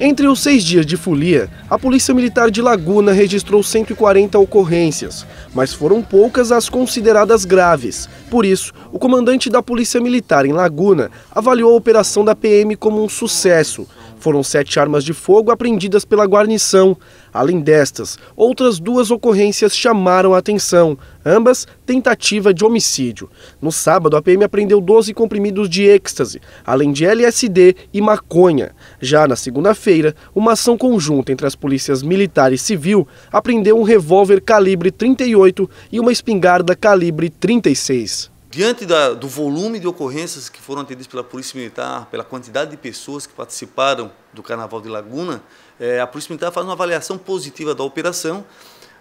Entre os seis dias de folia, a Polícia Militar de Laguna registrou 140 ocorrências, mas foram poucas as consideradas graves. Por isso, o comandante da Polícia Militar em Laguna avaliou a operação da PM como um sucesso, foram sete armas de fogo apreendidas pela guarnição. Além destas, outras duas ocorrências chamaram a atenção, ambas tentativa de homicídio. No sábado, a PM apreendeu 12 comprimidos de êxtase, além de LSD e maconha. Já na segunda-feira, uma ação conjunta entre as polícias militar e civil apreendeu um revólver calibre 38 e uma espingarda calibre 36 diante da, do volume de ocorrências que foram atendidas pela Polícia Militar, pela quantidade de pessoas que participaram do Carnaval de Laguna, é, a Polícia Militar faz uma avaliação positiva da operação,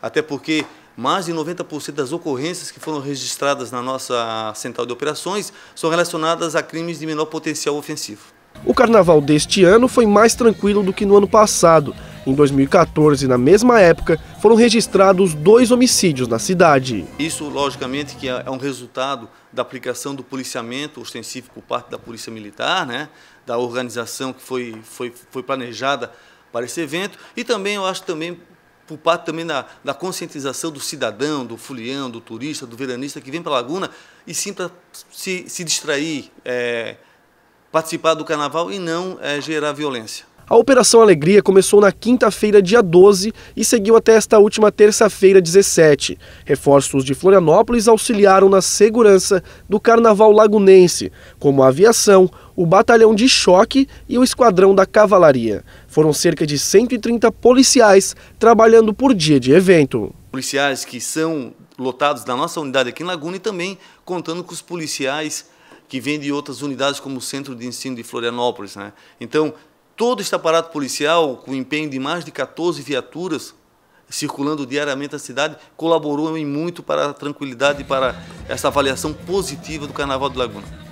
até porque mais de 90% das ocorrências que foram registradas na nossa central de operações são relacionadas a crimes de menor potencial ofensivo. O carnaval deste ano foi mais tranquilo do que no ano passado. Em 2014, na mesma época, foram registrados dois homicídios na cidade. Isso, logicamente, que é, é um resultado da aplicação do policiamento ostensivo por parte da Polícia Militar, né? da organização que foi, foi, foi planejada para esse evento, e também, eu acho, também por parte também da, da conscientização do cidadão, do fulião, do turista, do veranista que vem para a Laguna e sim para se, se distrair, é, participar do carnaval e não é, gerar violência. A Operação Alegria começou na quinta-feira, dia 12, e seguiu até esta última terça-feira, 17. Reforços de Florianópolis auxiliaram na segurança do Carnaval Lagunense, como a aviação, o Batalhão de Choque e o Esquadrão da Cavalaria. Foram cerca de 130 policiais trabalhando por dia de evento. Policiais que são lotados da nossa unidade aqui em Laguna e também contando com os policiais que vêm de outras unidades como o Centro de Ensino de Florianópolis. Né? Então, Todo este aparato policial, com empenho de mais de 14 viaturas circulando diariamente na cidade, colaborou em muito para a tranquilidade e para essa avaliação positiva do Carnaval de Laguna.